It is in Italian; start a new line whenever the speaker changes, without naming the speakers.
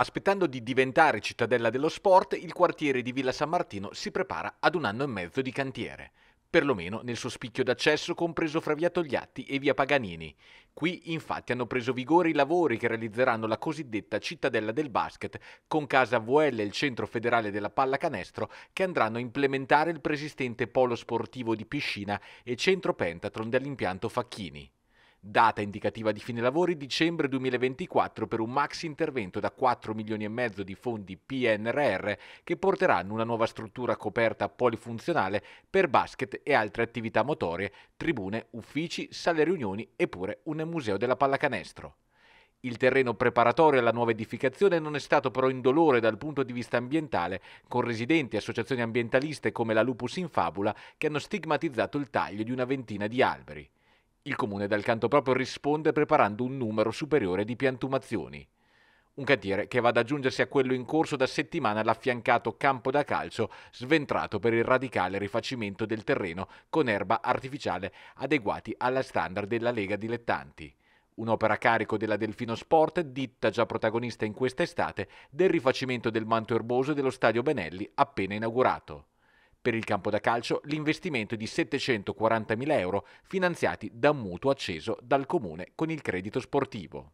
Aspettando di diventare cittadella dello sport, il quartiere di Villa San Martino si prepara ad un anno e mezzo di cantiere, perlomeno nel suo spicchio d'accesso compreso fra via Togliatti e via Paganini. Qui infatti hanno preso vigore i lavori che realizzeranno la cosiddetta cittadella del basket, con casa VL e il Centro Federale della Pallacanestro che andranno a implementare il preesistente polo sportivo di piscina e centro pentatron dell'impianto Facchini. Data indicativa di fine lavori dicembre 2024 per un max intervento da 4 milioni e mezzo di fondi PNRR che porteranno una nuova struttura coperta polifunzionale per basket e altre attività motorie, tribune, uffici, sale riunioni e pure un museo della pallacanestro. Il terreno preparatorio alla nuova edificazione non è stato però indolore dal punto di vista ambientale, con residenti e associazioni ambientaliste come la Lupus in Fabula che hanno stigmatizzato il taglio di una ventina di alberi. Il comune dal canto proprio risponde preparando un numero superiore di piantumazioni. Un cantiere che va ad aggiungersi a quello in corso da settimana all'affiancato campo da calcio sventrato per il radicale rifacimento del terreno con erba artificiale adeguati alla standard della Lega Dilettanti. Un'opera a carico della Delfino Sport, ditta già protagonista in questa estate, del rifacimento del manto erboso dello stadio Benelli appena inaugurato. Per il campo da calcio l'investimento è di 740.000 euro finanziati da un mutuo acceso dal comune con il credito sportivo.